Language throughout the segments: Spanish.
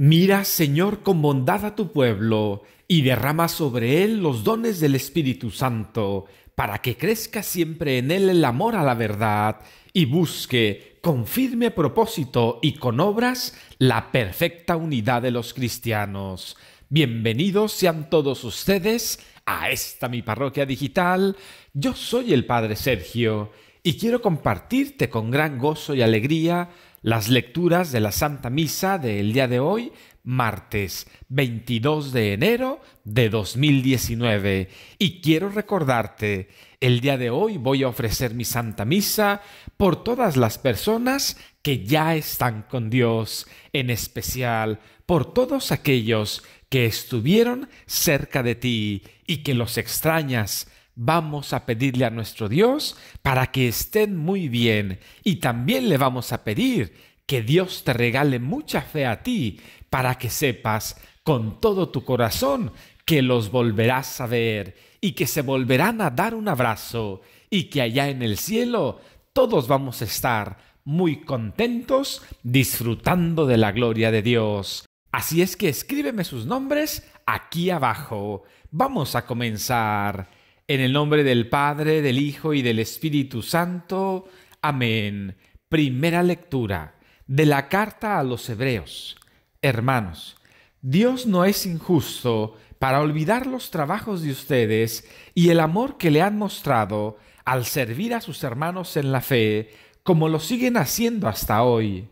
Mira, Señor, con bondad a tu pueblo, y derrama sobre él los dones del Espíritu Santo, para que crezca siempre en él el amor a la verdad, y busque, con firme propósito y con obras, la perfecta unidad de los cristianos. Bienvenidos sean todos ustedes a esta mi parroquia digital. Yo soy el Padre Sergio, y quiero compartirte con gran gozo y alegría las lecturas de la Santa Misa del día de hoy, martes 22 de enero de 2019. Y quiero recordarte, el día de hoy voy a ofrecer mi Santa Misa por todas las personas que ya están con Dios, en especial por todos aquellos que estuvieron cerca de ti y que los extrañas vamos a pedirle a nuestro Dios para que estén muy bien y también le vamos a pedir que Dios te regale mucha fe a ti para que sepas con todo tu corazón que los volverás a ver y que se volverán a dar un abrazo y que allá en el cielo todos vamos a estar muy contentos disfrutando de la gloria de Dios. Así es que escríbeme sus nombres aquí abajo. Vamos a comenzar. En el nombre del Padre, del Hijo y del Espíritu Santo. Amén. Primera lectura de la carta a los Hebreos. Hermanos, Dios no es injusto para olvidar los trabajos de ustedes y el amor que le han mostrado al servir a sus hermanos en la fe, como lo siguen haciendo hasta hoy.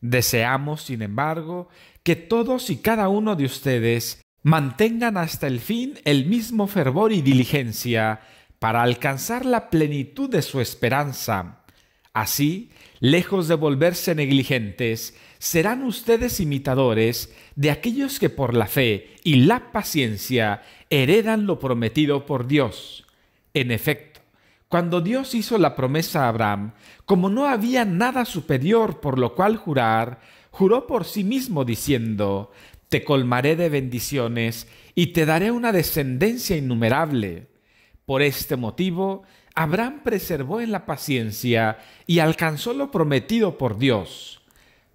Deseamos, sin embargo, que todos y cada uno de ustedes mantengan hasta el fin el mismo fervor y diligencia para alcanzar la plenitud de su esperanza. Así, lejos de volverse negligentes, serán ustedes imitadores de aquellos que por la fe y la paciencia heredan lo prometido por Dios. En efecto, cuando Dios hizo la promesa a Abraham, como no había nada superior por lo cual jurar, juró por sí mismo diciendo, te colmaré de bendiciones y te daré una descendencia innumerable. Por este motivo, Abraham preservó en la paciencia y alcanzó lo prometido por Dios.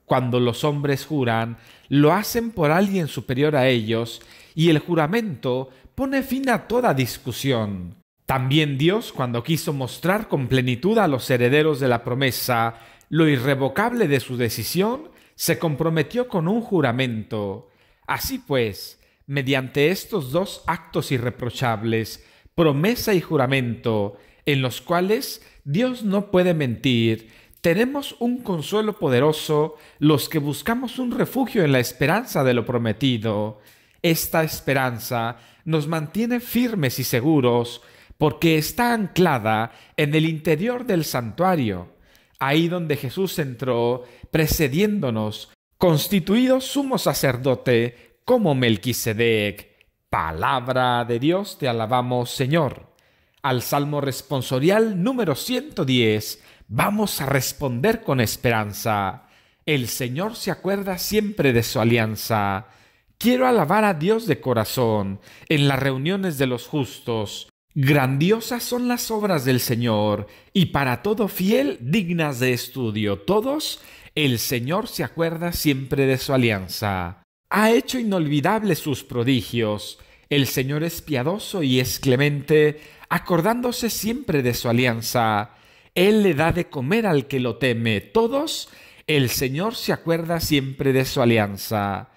Cuando los hombres juran, lo hacen por alguien superior a ellos, y el juramento pone fin a toda discusión. También Dios, cuando quiso mostrar con plenitud a los herederos de la promesa lo irrevocable de su decisión, se comprometió con un juramento. Así pues, mediante estos dos actos irreprochables, promesa y juramento, en los cuales Dios no puede mentir, tenemos un consuelo poderoso los que buscamos un refugio en la esperanza de lo prometido. Esta esperanza nos mantiene firmes y seguros porque está anclada en el interior del santuario, ahí donde Jesús entró precediéndonos constituido sumo sacerdote como Melquisedec. Palabra de Dios te alabamos, Señor. Al Salmo responsorial número 110 vamos a responder con esperanza. El Señor se acuerda siempre de su alianza. Quiero alabar a Dios de corazón en las reuniones de los justos. Grandiosas son las obras del Señor, y para todo fiel dignas de estudio. Todos el Señor se acuerda siempre de su alianza. Ha hecho inolvidables sus prodigios. El Señor es piadoso y es clemente, acordándose siempre de su alianza. Él le da de comer al que lo teme. Todos, el Señor se acuerda siempre de su alianza.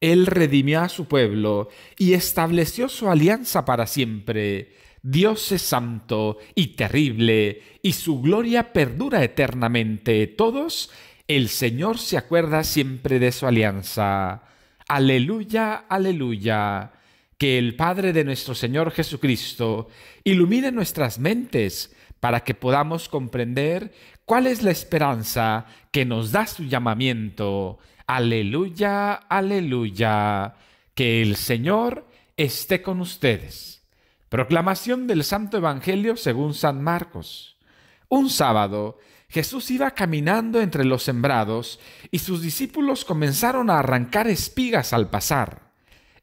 Él redimió a su pueblo y estableció su alianza para siempre. Dios es santo y terrible, y su gloria perdura eternamente. Todos, el Señor se acuerda siempre de su alianza. Aleluya, aleluya. Que el Padre de nuestro Señor Jesucristo ilumine nuestras mentes para que podamos comprender cuál es la esperanza que nos da su llamamiento. Aleluya, aleluya. Que el Señor esté con ustedes. Proclamación del Santo Evangelio según San Marcos. Un sábado, Jesús iba caminando entre los sembrados y sus discípulos comenzaron a arrancar espigas al pasar.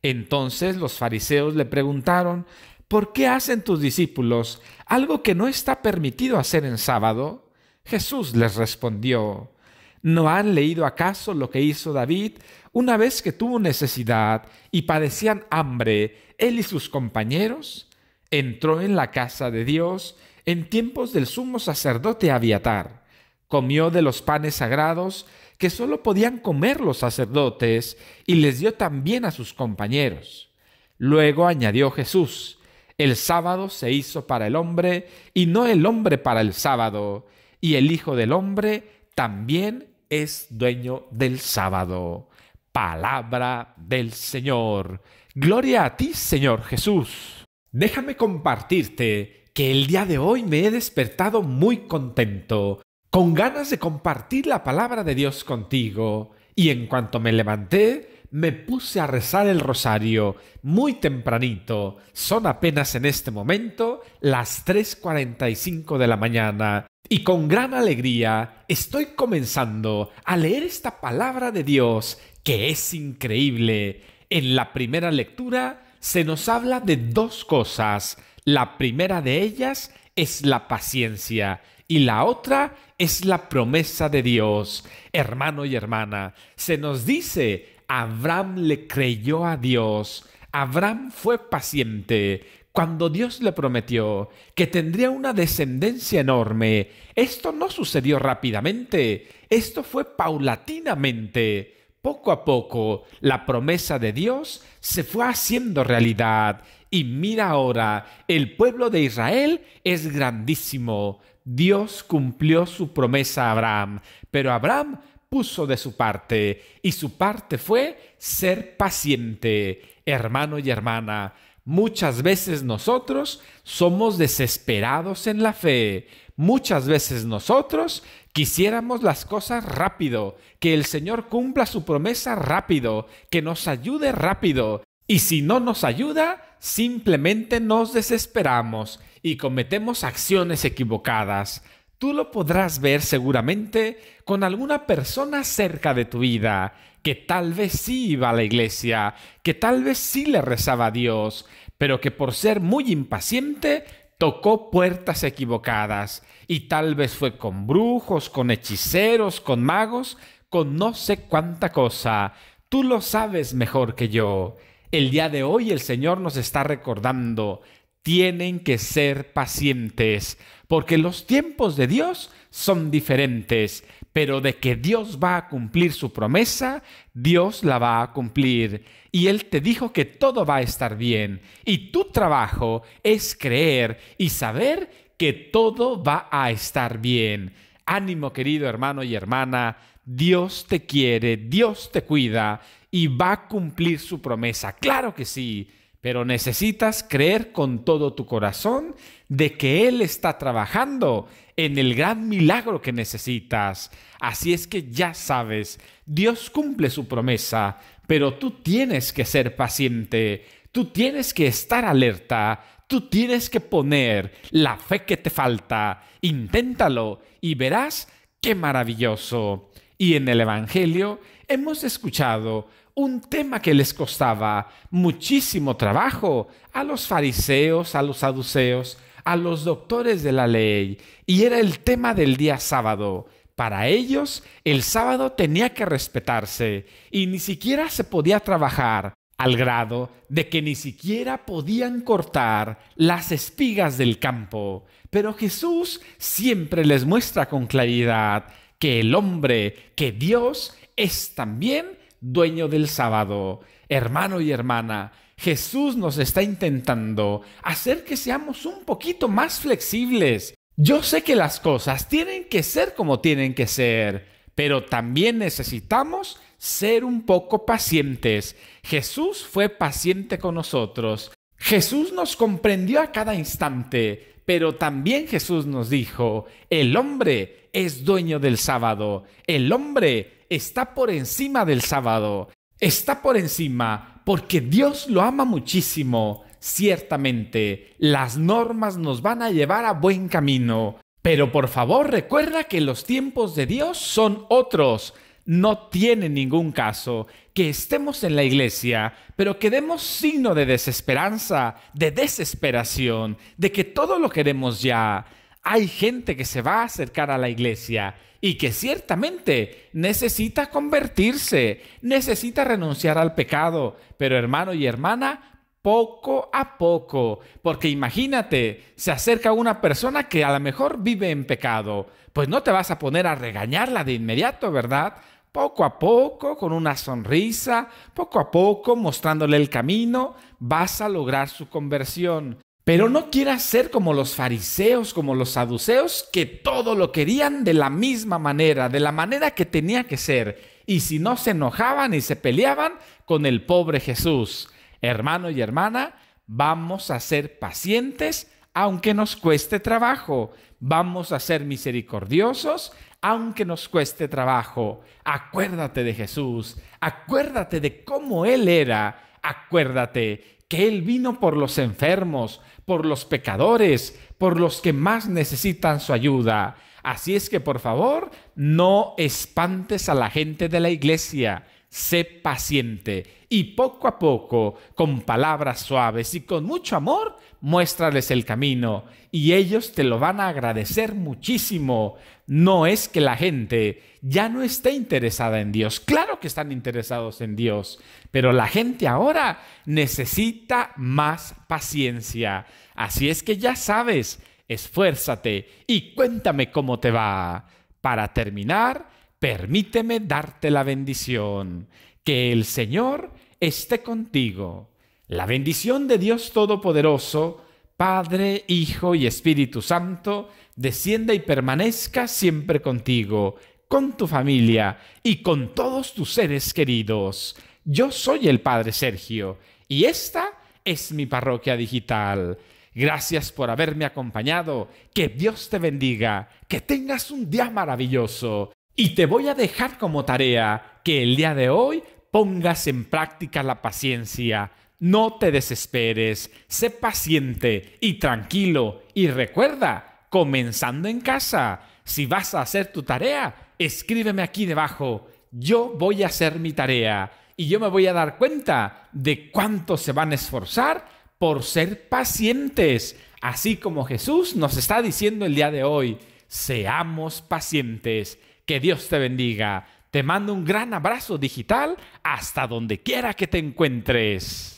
Entonces los fariseos le preguntaron, ¿por qué hacen tus discípulos algo que no está permitido hacer en sábado? Jesús les respondió, ¿no han leído acaso lo que hizo David una vez que tuvo necesidad y padecían hambre él y sus compañeros? Entró en la casa de Dios, en tiempos del sumo sacerdote Abiatar. Comió de los panes sagrados que sólo podían comer los sacerdotes y les dio también a sus compañeros. Luego añadió Jesús, el sábado se hizo para el hombre y no el hombre para el sábado, y el Hijo del Hombre también es dueño del sábado. Palabra del Señor. Gloria a ti, Señor Jesús. Déjame compartirte que el día de hoy me he despertado muy contento, con ganas de compartir la palabra de Dios contigo, y en cuanto me levanté, me puse a rezar el rosario muy tempranito. Son apenas en este momento las 3.45 de la mañana. Y con gran alegría estoy comenzando a leer esta palabra de Dios que es increíble. En la primera lectura se nos habla de dos cosas la primera de ellas es la paciencia y la otra es la promesa de Dios. Hermano y hermana, se nos dice, Abraham le creyó a Dios, Abraham fue paciente. Cuando Dios le prometió que tendría una descendencia enorme, esto no sucedió rápidamente, esto fue paulatinamente. Poco a poco, la promesa de Dios se fue haciendo realidad y mira ahora, el pueblo de Israel es grandísimo. Dios cumplió su promesa a Abraham, pero Abraham puso de su parte, y su parte fue ser paciente. Hermano y hermana, muchas veces nosotros somos desesperados en la fe. Muchas veces nosotros quisiéramos las cosas rápido, que el Señor cumpla su promesa rápido, que nos ayude rápido. Y si no nos ayuda, simplemente nos desesperamos y cometemos acciones equivocadas. Tú lo podrás ver seguramente con alguna persona cerca de tu vida, que tal vez sí iba a la iglesia, que tal vez sí le rezaba a Dios, pero que por ser muy impaciente tocó puertas equivocadas y tal vez fue con brujos, con hechiceros, con magos, con no sé cuánta cosa. Tú lo sabes mejor que yo. El día de hoy el Señor nos está recordando, tienen que ser pacientes, porque los tiempos de Dios son diferentes, pero de que Dios va a cumplir su promesa, Dios la va a cumplir. Y Él te dijo que todo va a estar bien, y tu trabajo es creer y saber que todo va a estar bien. Ánimo querido hermano y hermana, Dios te quiere, Dios te cuida, y va a cumplir su promesa. Claro que sí, pero necesitas creer con todo tu corazón de que Él está trabajando en el gran milagro que necesitas. Así es que ya sabes, Dios cumple su promesa, pero tú tienes que ser paciente, tú tienes que estar alerta, tú tienes que poner la fe que te falta. Inténtalo y verás qué maravilloso. Y en el Evangelio hemos escuchado un tema que les costaba muchísimo trabajo a los fariseos, a los saduceos, a los doctores de la ley, y era el tema del día sábado. Para ellos, el sábado tenía que respetarse y ni siquiera se podía trabajar, al grado de que ni siquiera podían cortar las espigas del campo. Pero Jesús siempre les muestra con claridad que el hombre, que Dios es también dueño del sábado. Hermano y hermana, Jesús nos está intentando hacer que seamos un poquito más flexibles. Yo sé que las cosas tienen que ser como tienen que ser, pero también necesitamos ser un poco pacientes. Jesús fue paciente con nosotros. Jesús nos comprendió a cada instante. Pero también Jesús nos dijo, el hombre es dueño del sábado, el hombre está por encima del sábado, está por encima porque Dios lo ama muchísimo. Ciertamente, las normas nos van a llevar a buen camino, pero por favor recuerda que los tiempos de Dios son otros, no tiene ningún caso que estemos en la iglesia, pero que demos signo de desesperanza, de desesperación, de que todo lo queremos ya. Hay gente que se va a acercar a la iglesia y que ciertamente necesita convertirse, necesita renunciar al pecado, pero hermano y hermana, poco a poco, porque imagínate, se acerca una persona que a lo mejor vive en pecado, pues no te vas a poner a regañarla de inmediato, ¿verdad? Poco a poco, con una sonrisa, poco a poco, mostrándole el camino, vas a lograr su conversión. Pero no quieras ser como los fariseos, como los saduceos, que todo lo querían de la misma manera, de la manera que tenía que ser. Y si no se enojaban y se peleaban con el pobre Jesús. Hermano y hermana, vamos a ser pacientes aunque nos cueste trabajo. Vamos a ser misericordiosos aunque nos cueste trabajo, acuérdate de Jesús, acuérdate de cómo Él era, acuérdate que Él vino por los enfermos, por los pecadores, por los que más necesitan su ayuda. Así es que por favor, no espantes a la gente de la iglesia sé paciente y poco a poco, con palabras suaves y con mucho amor, muéstrales el camino y ellos te lo van a agradecer muchísimo. No es que la gente ya no esté interesada en Dios, claro que están interesados en Dios, pero la gente ahora necesita más paciencia. Así es que ya sabes, esfuérzate y cuéntame cómo te va. Para terminar, permíteme darte la bendición. Que el Señor esté contigo. La bendición de Dios Todopoderoso, Padre, Hijo y Espíritu Santo, descienda y permanezca siempre contigo, con tu familia y con todos tus seres queridos. Yo soy el Padre Sergio y esta es mi parroquia digital. Gracias por haberme acompañado. Que Dios te bendiga. Que tengas un día maravilloso y te voy a dejar como tarea que el día de hoy pongas en práctica la paciencia. No te desesperes, sé paciente y tranquilo. Y recuerda, comenzando en casa, si vas a hacer tu tarea, escríbeme aquí debajo. Yo voy a hacer mi tarea y yo me voy a dar cuenta de cuánto se van a esforzar por ser pacientes, así como Jesús nos está diciendo el día de hoy, seamos pacientes. Que Dios te bendiga. Te mando un gran abrazo digital hasta donde quiera que te encuentres.